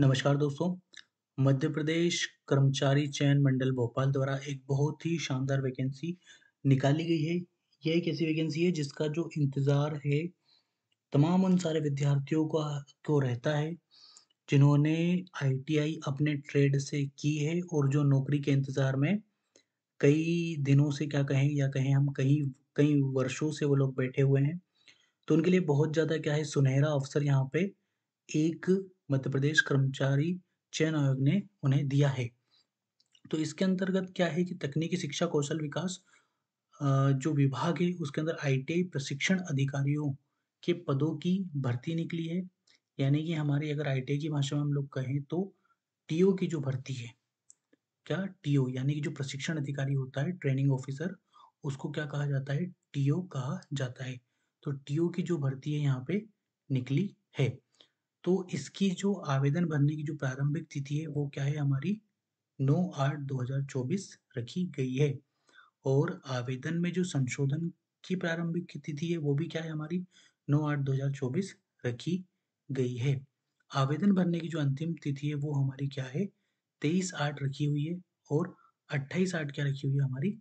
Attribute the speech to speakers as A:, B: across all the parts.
A: नमस्कार दोस्तों मध्य प्रदेश कर्मचारी चयन मंडल भोपाल द्वारा एक बहुत ही शानदार वैकेंसी निकाली गई है यह एक ऐसी वैकेंसी है जिसका जो इंतज़ार है तमाम उन सारे विद्यार्थियों का को तो रहता है जिन्होंने आईटीआई अपने ट्रेड से की है और जो नौकरी के इंतज़ार में कई दिनों से क्या कहें या कहें हम कई कई वर्षों से वो लोग बैठे हुए हैं तो उनके लिए बहुत ज़्यादा क्या है सुनहरा अवसर यहाँ पे एक मध्य प्रदेश कर्मचारी चयन आयोग ने उन्हें दिया है तो इसके अंतर्गत क्या है कि तकनीकी शिक्षा कौशल विकास जो विभाग है उसके अंदर आई प्रशिक्षण अधिकारियों के पदों की भर्ती निकली है यानी कि हमारी अगर आई की भाषा में हम लोग कहें तो टीओ की जो भर्ती है क्या टीओ यानी कि जो प्रशिक्षण अधिकारी होता है ट्रेनिंग ऑफिसर उसको क्या कहा जाता है टीओ कहा जाता है तो टीओ की जो भर्ती है यहाँ पे निकली है तो इसकी जो आवेदन भरने की जो प्रारंभिक तिथि है वो क्या है हमारी 9 आठ 2024 रखी गई है और आवेदन में जो संशोधन की प्रारंभिक तिथि है वो भी क्या है हमारी 9 आठ 2024 रखी गई है आवेदन भरने की जो अंतिम तिथि है वो हमारी क्या है तेईस आठ रखी हुई है और अट्ठाईस आठ क्या रखी हुई है हमारी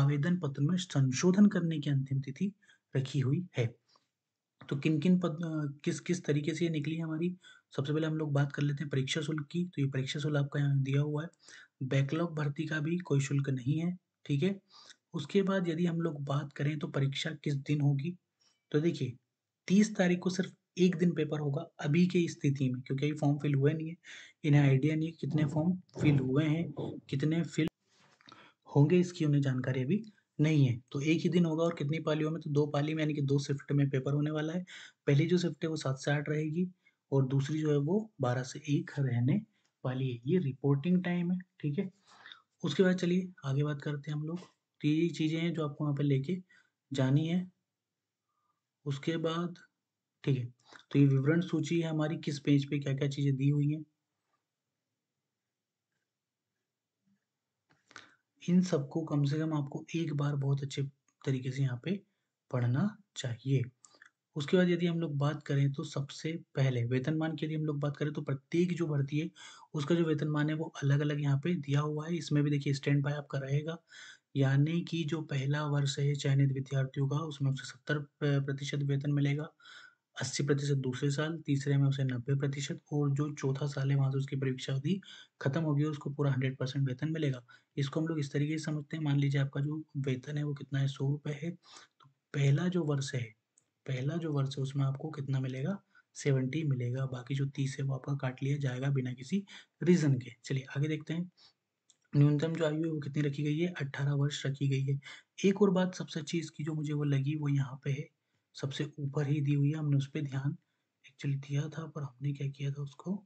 A: आवेदन पत्र में संशोधन करने की अंतिम तिथि रखी हुई है तो किन किन पद किस किस तरीके से ये निकली है हमारी सबसे पहले हम लोग बात कर लेते हैं परीक्षा शुल्क की तो ये परीक्षा शुल्क आपका यहाँ दिया हुआ है बैकलॉग भर्ती का भी कोई शुल्क नहीं है ठीक है उसके बाद यदि हम लोग बात करें तो परीक्षा किस दिन होगी तो देखिए तीस तारीख को सिर्फ एक दिन पेपर होगा अभी की स्थिति में क्योंकि अभी फॉर्म फिल हुए नहीं है इन्हें आइडिया नहीं कितने फॉर्म फिल हुए हैं कितने फिल होंगे इसकी उन्हें जानकारी अभी नहीं है तो एक ही दिन होगा और कितनी पालियों में तो दो पाली में यानी कि दो शिफ्ट में पेपर होने वाला है पहली जो शिफ्ट है वो सात से आठ रहेगी और दूसरी जो है वो बारह से एक रहने वाली है ये रिपोर्टिंग टाइम है ठीक है उसके बाद चलिए आगे बात करते हैं हम लोग तो ये चीज़ें हैं जो आपको वहाँ पर लेके जानी है उसके बाद ठीक है तो ये विवरण सूची है हमारी किस पेज पे क्या क्या चीज़ें दी हुई हैं इन सबको कम से कम आपको एक बार बहुत अच्छे तरीके से यहाँ पे पढ़ना चाहिए उसके बाद यदि हम लोग बात करें तो सबसे पहले वेतनमान की यदि हम लोग बात करें तो प्रत्येक जो भर्ती है उसका जो वेतनमान है वो अलग अलग यहाँ पे दिया हुआ है इसमें भी देखिए स्टैंड बाय आपका रहेगा यानी कि जो पहला वर्ष है चयनित विद्यार्थियों का उसमें उसे सत्तर प्रतिशत वेतन मिलेगा अस्सी प्रतिशत दूसरे साल तीसरे में उसे नब्बे प्रतिशत और जो चौथा साल है वहाँ से उसकी परीक्षा अवधि खत्म होगी उसको पूरा हंड्रेड परसेंट वेतन मिलेगा इसको हम लोग इस तरीके से समझते हैं मान लीजिए आपका जो वेतन है वो कितना है सौ रुपये है तो पहला जो वर्ष है पहला जो वर्ष है उसमें आपको कितना मिलेगा सेवेंटी मिलेगा बाकी जो तीस है वो आपका काट लिया जाएगा बिना किसी रीज़न के चलिए आगे देखते हैं न्यूनतम जो आयु है वो कितनी रखी गई है अट्ठारह वर्ष रखी गई है एक और बात सबसे अच्छी इसकी जो मुझे वो लगी वो यहाँ पे है सबसे ऊपर ही दी हुई है हमने उस पर ध्यान एक्चुअली दिया था पर हमने क्या किया था उसको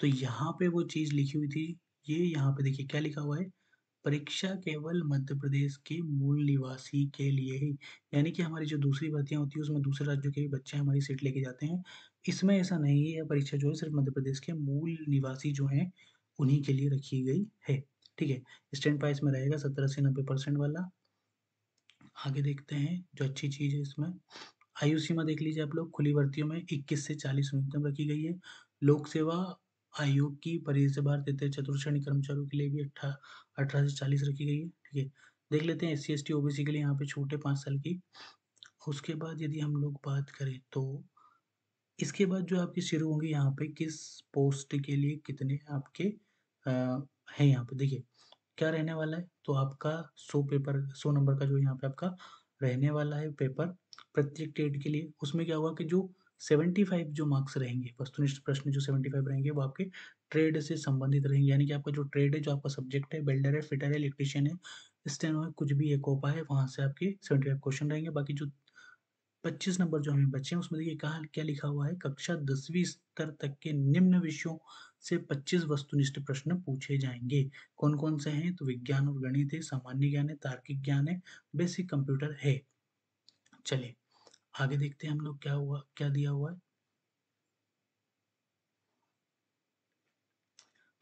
A: तो यहाँ पे वो चीज लिखी हुई थी ये यहाँ पे देखिए क्या लिखा हुआ है परीक्षा केवल मध्य प्रदेश के मूल निवासी के लिए ही यानी कि हमारी जो दूसरी भर्तियाँ होती हैं उसमें दूसरे राज्यों के भी बच्चे हमारी सीट लेके जाते हैं इसमें ऐसा नहीं है यह परीक्षा जो है सिर्फ मध्य प्रदेश के मूल निवासी जो हैं उन्हीं के लिए रखी गई है ठीक है स्टैंड प्राइस में रहेगा सत्रह से नब्बे परसेंट वाला आगे देखते हैं जो अच्छी चीज़ है इसमें आयु सीमा देख लीजिए आप लोग खुली भर्तियों में इक्कीस से चालीस न्यूनतम रखी गई है लोक सेवा आयोग की परिधि से बाहर तृतीय चतुर्थ श्रेणी कर्मचारियों के लिए भी अट्ठा अठारह से चालीस रखी गई है ठीक है देख लेते हैं S C S T O B C के लिए यहाँ पे छूट है पाँच साल की उसके बाद यदि हम लोग बात करें तो इसके बाद जो आपकी शुरू होंगी यहाँ पे किस पोस्ट के लिए कितने आपके हैं यहाँ पे देखिए क्या रहने वाला है तो आपका सो पेपर सो नंबर का जो यहाँ पे आपका रहने वाला है पेपर प्रत्येक डेट के लिए उसमें क्या होगा कि जो 75 जो मार्क्स रहेंगे वस्तुनिष्ठ प्रश्न जो 75 रहेंगे वो आपके ट्रेड से संबंधित रहेंगे यानी कि आपका जो ट्रेड है जो आपका सब्जेक्ट है बिल्डर है फिटर है इलेक्ट्रिशियन है स्टेनो है कुछ भी एक ओपा है वहाँ से आपके 75 क्वेश्चन रहेंगे बाकी जो 25 नंबर जो हमें बचे हैं उसमें देखिए कहा क्या लिखा हुआ है कक्षा दसवीं स्तर तक के निम्न विषयों से 25 वस्तुनिष्ठ प्रश्न पूछे जाएंगे कौन कौन से हैं तो विज्ञान और गणित है सामान्य ज्ञान है तार्किक ज्ञान है बेसिक कंप्यूटर है चलिए आगे देखते हैं हम लोग क्या हुआ क्या दिया हुआ है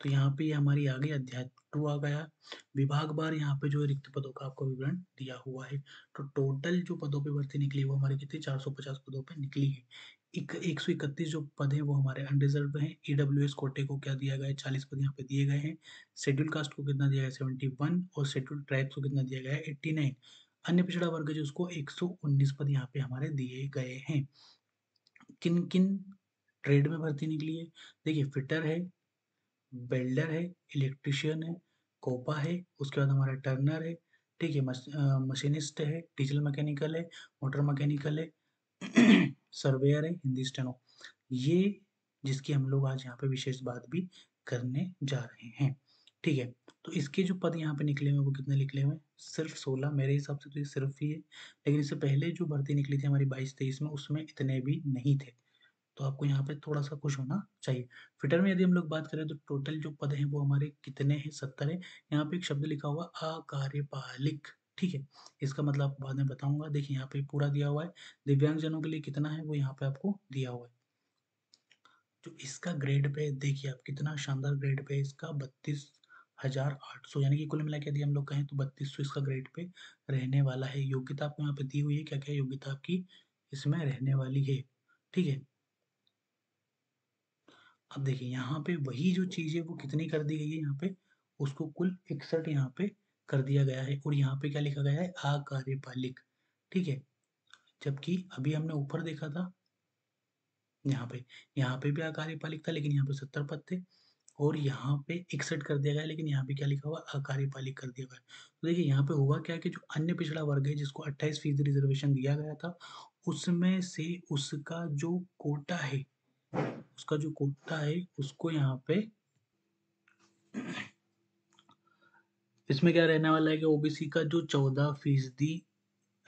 A: तो यहाँ पे हमारी आ गई अध्याय टू आ गया विभाग बार यहाँ पे जो रिक्त पदों का आपको विवरण दिया हुआ है तो टोटल जो पदों पे भर्ती निकली वो हमारे कितनी 450 पदों पे निकली है एक एक सौ इकतीस जो पद हैं वो हमारे अनरिजर्व हैं ई डब्ल्यू एस कोटे को क्या दिया गया है चालीस पद यहाँ पे दिए गए हैं शेड्यूल कास्ट को कितना दिया गया है सेवेंटी वन और शेड्यूल ट्राइब्स को कितना दिया गया है एट्टी नाइन अन्य पिछड़ा वर्ग जो उसको 119 पद यहाँ पे हमारे दिए गए हैं किन किन ट्रेड में भर्ती निकली है देखिए फिटर है बेल्डर है इलेक्ट्रिशियन है कोपा है उसके बाद हमारा टर्नर है ठीक है मशीनिस्ट है डीजल मैकेनिकल है मोटर मैकेनिकल है सर्वेयर है हिंदी स्टेनो ये जिसकी हम लोग आज यहाँ पे विशेष बात भी करने जा रहे हैं ठीक है तो इसके जो पद यहाँ पे निकले हुए वो कितने निकले हुए सिर्फ सोलह मेरे हिसाब से तो ये सिर्फ ही है लेकिन इससे पहले जो भर्ती निकली थी हमारी बाईस तेईस में उसमें इतने भी नहीं थे तो आपको यहाँ पे थोड़ा सा खुश होना चाहिए फिटर में यदि हम लोग बात करें तो टोटल जो पद हैं वो हमारे कितने हैं सत्तर है यहाँ पे एक शब्द लिखा हुआ अकार्यपालिक ठीक है इसका मतलब आपको बाद में बताऊंगा देखिए यहाँ पे पूरा दिया हुआ है दिव्यांगजनों के लिए कितना है वो यहाँ पे आपको दिया हुआ है जो तो इसका ग्रेड पे देखिए आप कितना शानदार ग्रेड पे इसका बत्तीस हजार आठ सौ यानी कि कुल मिला के यदि हम लोग कहें तो बत्तीस सौ इसका ग्रेड पे रहने वाला है योग्यता आपको यहाँ पे दी हुई है क्या क्या योग्यता आपकी इसमें रहने वाली है ठीक है अब देखिए यहाँ पे वही जो चीज है वो कितनी कर दी गई है यहाँ पे उसको कुल इकसठ यहाँ पे कर दिया गया है और यहाँ पे क्या लिखा गया है आ कार्यपालिक ठीक है जबकि अभी हमने ऊपर देखा था यहाँ पे यहाँ पे भी आ कार्यपालिक था लेकिन यहाँ पे सत्तर पद थे और यहाँ पे इकसठ कर दिया गया है लेकिन यहाँ पे क्या लिखा हुआ है अकार्यपालिक कर दिया गया है तो देखिए यहाँ पे हुआ क्या है कि जो अन्य पिछड़ा वर्ग है जिसको अट्ठाईस फीसदी रिजर्वेशन दिया गया था उसमें से उसका जो कोटा है उसका जो कोटा है उसको यहाँ पे इसमें क्या रहने वाला है कि ओबीसी का जो चौदह फीसदी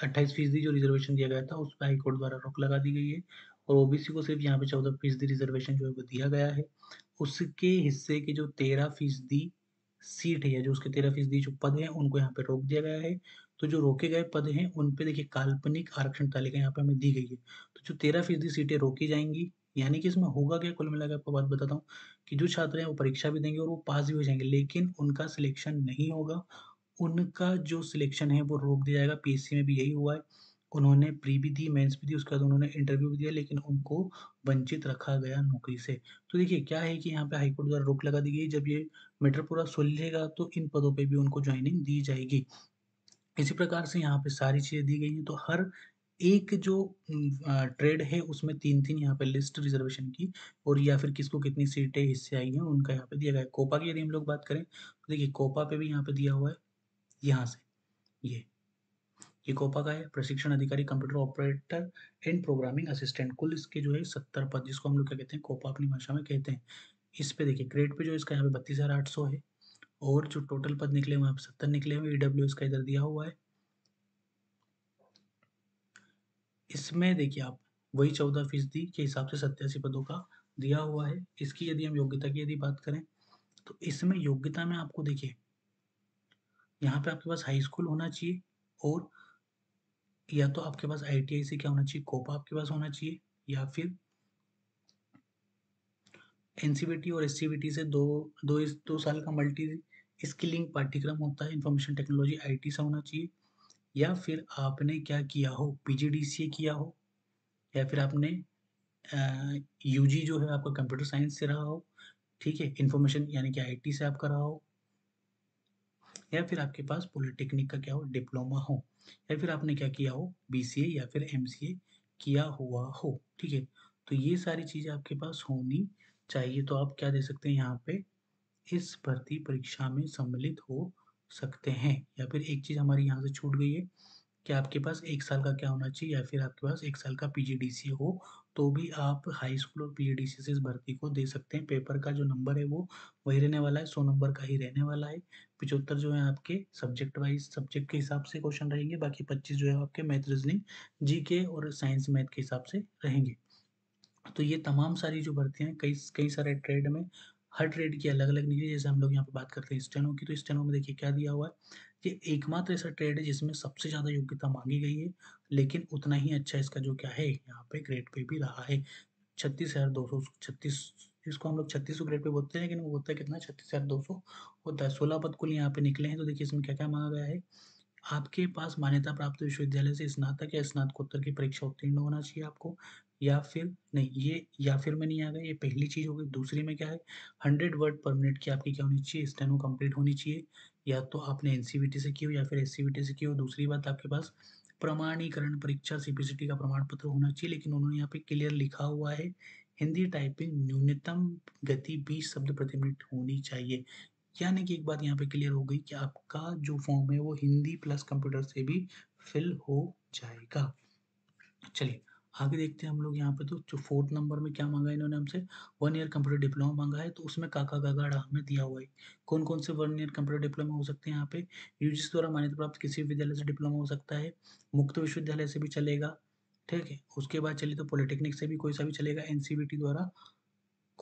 A: अट्ठाईस फीसदी जो रिजर्वेशन दिया गया था उस पर हाईकोर्ट द्वारा रोक लगा दी गई है और ओबीसी को सिर्फ यहाँ पे चौदह फीसदी रिजर्वेशन जो है वो दिया गया है उसके हिस्से के जो तेरह फीसदी सीट है जो उसके तेरह फीसदी जो पद हैं उनको यहाँ पे रोक दिया गया है तो जो रोके गए पद हैं उन पे देखिए काल्पनिक आरक्षण तालिका यहाँ पे हमें दी गई है तो जो तेरह फीसदी सीटें रोकी जाएंगी यानी कि इसमें होगा क्या कुल मिलाकर आपको बात बताता हूँ कि जो छात्र हैं वो परीक्षा भी देंगे और वो पास भी हो जाएंगे लेकिन उनका सिलेक्शन नहीं होगा उनका जो सिलेक्शन है वो रोक दिया जाएगा पीएससी में भी यही हुआ है उन्होंने प्री भी दी मेंस भी दी उसके बाद उन्होंने इंटरव्यू भी दिया लेकिन उनको वंचित रखा गया नौकरी से तो देखिए क्या है कि यहाँ पे हाईकोर्ट द्वारा रोक लगा दी गई जब ये मैटर पूरा सुलझेगा तो इन पदों पे भी उनको ज्वाइनिंग दी जाएगी इसी प्रकार से यहाँ पे सारी चीज़ें दी गई हैं तो हर एक जो ट्रेड है उसमें तीन तीन यहाँ पे लिस्ट रिजर्वेशन की और या फिर किसको कितनी सीटें हिस्से आई हैं उनका यहाँ पे दिया गया है कोपा की यदि हम लोग बात करें तो देखिए कोपा पे भी यहाँ पे दिया हुआ है यहाँ से ये इकोपा का है प्रशिक्षण अधिकारी computer operator and programming assistant कुल इसके जो है सत्तर पद जिसको हम लोग क्या कहते हैं कोपा अपनी भाषा में कहते हैं इस पे देखिए ग्रेड पे जो इसका यहाँ पे बत्तीस हज़ार आठ सौ है और जो टोटल पद निकले हुए हैं सत्तर निकले हुए ईडब्ल्यू इसका e इधर दिया हुआ है इसमें देखिए आप वही चौदह फीसदी के हिसाब से सत्यासी पदों का दिया हुआ है इसकी यदि हम योग्यता की यदि बात करें तो इसमें योग्यता में आपको देखिए यहाँ पे आपके पास हाई स्कूल होना चाहिए और या तो आपके पास आई से क्या होना चाहिए कोपा आपके पास होना चाहिए या फिर एनसीबीटी और एस से दो दो इस दो साल का मल्टी स्किलिंग पाठ्यक्रम होता है इंफॉर्मेशन टेक्नोलॉजी आईटी से होना चाहिए या फिर आपने क्या किया हो पीजीडीसीए किया हो या फिर आपने यूजी जो है आपका कंप्यूटर साइंस से रहा हो ठीक है इन्फॉर्मेशन यानी कि आईटी से आपका रहा हो या फिर आपके पास पॉलिटेक्निक का क्या हो डिप्लोमा हो या फिर आपने क्या किया हो बीसीए या फिर एमसीए किया हुआ हो ठीक है तो ये सारी चीज़ें आपके पास होनी चाहिए तो आप क्या दे सकते हैं यहाँ पे इस भर्ती परीक्षा में सम्मिलित हो सकते हैं या फिर एक चीज़ हमारी यहाँ से छूट गई है कि आपके पास एक साल का क्या होना चाहिए या फिर आपके पास एक साल का पीजीडीसीए हो तो भी आप हाई स्कूल और पी से इस भर्ती को दे सकते हैं पेपर का जो नंबर है वो वही रहने वाला है सौ नंबर का ही रहने वाला है पिछहत्तर जो है आपके सब्जेक्ट वाइज सब्जेक्ट के हिसाब से क्वेश्चन रहेंगे बाकी पच्चीस जो है आपके मैथ रीजनिंग जी के और साइंस मैथ के हिसाब से रहेंगे तो ये तमाम सारी जो भर्ती हैं कई कई सारे ट्रेड में हर ट्रेड की अलग अलग निकली जैसे हम लोग यहाँ पर बात करते हैं स्टेनो की तो स्टेनो में देखिए क्या दिया हुआ है ये एकमात्र ऐसा ट्रेड है जिसमें सबसे ज़्यादा योग्यता मांगी गई है लेकिन उतना ही अच्छा इसका जो क्या है यहाँ पे ग्रेड पे भी रहा है छत्तीस हज़ार दो सौ छत्तीस जिसको हम लोग छत्तीस सौ ग्रेड पे बोलते हैं लेकिन वो होता है कितना छत्तीस हज़ार दो सौ होता दस सोलह पद कुल यहाँ पे निकले हैं तो देखिए इसमें क्या क्या मांगा गया है आपके पास मान्यता प्राप्त विश्वविद्यालय से स्नातक या स्नातकोत्तर की परीक्षा उत्तीर्ण होना चाहिए आपको या फिर नहीं ये या फिर में नहीं आ गया ये पहली चीज़ हो गई दूसरी में क्या है हंड्रेड वर्ड पर मिनट की आपकी क्या होनी चाहिए स्टेनो कंप्लीट होनी चाहिए या तो आपने एन e से की हो या फिर एस e से की हो दूसरी बात आपके पास प्रमाणीकरण परीक्षा सी का प्रमाण पत्र होना चाहिए लेकिन उन्होंने यहाँ पे क्लियर लिखा हुआ है हिंदी टाइपिंग न्यूनतम गति 20 शब्द प्रति मिनट होनी चाहिए यानी कि एक बात यहाँ पे क्लियर हो गई कि आपका जो फॉर्म है वो हिंदी प्लस कंप्यूटर से भी फिल हो जाएगा चलिए आगे देखते हैं हम लोग यहाँ पे तो जो फोर्थ नंबर में क्या मांगा है इन्होंने हमसे वन ईयर कंप्यूटर डिप्लोमा मांगा है तो उसमें काका गागाड़ा हमें दिया हुआ है कौन कौन से वन ईयर कंप्यूटर डिप्लोमा हो सकते हैं यहाँ पे यूजीसी द्वारा मान्यता प्राप्त किसी विद्यालय से डिप्लोमा हो सकता है मुक्त विश्वविद्यालय से भी चलेगा ठीक है उसके बाद चलिए तो पॉलिटेक्निक से भी कोई सा भी चलेगा एन द्वारा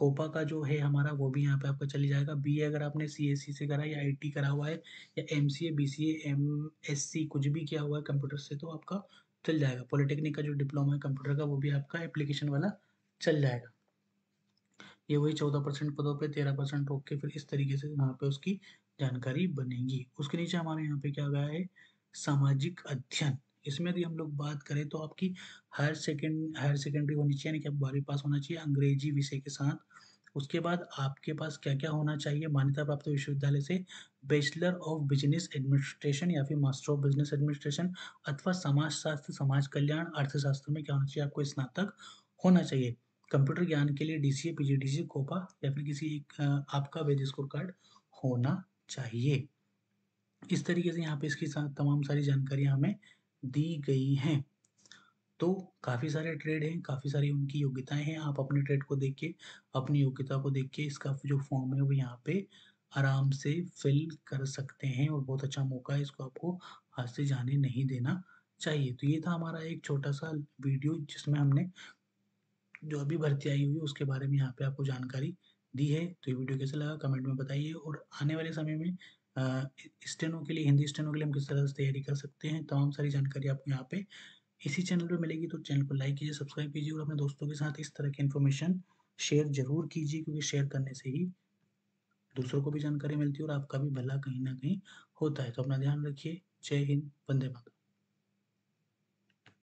A: कोपा का जो है हमारा वो भी यहाँ पे आपका चली जाएगा बी अगर आपने सी से करा या आई करा हुआ है या एम सी ए सी कुछ भी किया हुआ है कंप्यूटर से तो आपका चल जाएगा पॉलिटेक्निक का जो डिप्लोमा है कंप्यूटर का वो भी आपका एप्लीकेशन वाला चल जाएगा ये वही चौदह परसेंट पदों पर तेरह परसेंट रोक के फिर इस तरीके से वहाँ पे उसकी जानकारी बनेगी उसके नीचे हमारे यहाँ पे क्या गया है सामाजिक अध्ययन इसमें यदि हम लोग बात करें तो आपकी हायर सेकेंड हायर सेकेंडरी होनी चाहिए यानी कि आप बारहवीं पास होना चाहिए अंग्रेजी विषय के साथ उसके बाद आपके पास क्या क्या होना चाहिए मान्यता प्राप्त विश्वविद्यालय से बैचलर ऑफ बिजनेस एडमिनिस्ट्रेशन या फिर मास्टर ऑफ बिजनेस एडमिनिस्ट्रेशन अथवा समाजशास्त्र समाज कल्याण अर्थशास्त्र में क्या होना चाहिए आपको स्नातक होना चाहिए कंप्यूटर ज्ञान के लिए D C A P G D C COPA या फिर किसी एक आपका वेद स्कोर कार्ड होना चाहिए इस तरीके से यहाँ पे इसकी तमाम सारी जानकारियाँ हमें दी गई हैं तो काफ़ी सारे ट्रेड हैं काफ़ी सारी उनकी योग्यताएं हैं आप अपने ट्रेड को देख के अपनी योग्यता को देख के इसका जो फॉर्म है वो यहाँ पे आराम से फिल कर सकते हैं और बहुत अच्छा मौका है इसको आपको हाथ से जाने नहीं देना चाहिए तो ये था हमारा एक छोटा सा वीडियो जिसमें हमने जो अभी भर्ती आई हुई है उसके बारे में यहाँ पे आपको जानकारी दी है तो ये वीडियो कैसा लगा कमेंट में बताइए और आने वाले समय में स्टेनो के लिए हिंदी स्टेनो के लिए हम किस तरह से तैयारी कर सकते हैं तमाम सारी जानकारी आपको यहाँ पे इसी चैनल पर मिलेगी तो चैनल को लाइक कीजिए सब्सक्राइब कीजिए और अपने दोस्तों के साथ इस तरह की इन्फॉर्मेशन शेयर जरूर कीजिए क्योंकि शेयर करने से ही दूसरों को भी जानकारी मिलती है और आपका भी भला कहीं ना कहीं होता है तो अपना ध्यान रखिए जय हिंद वंदे मातरम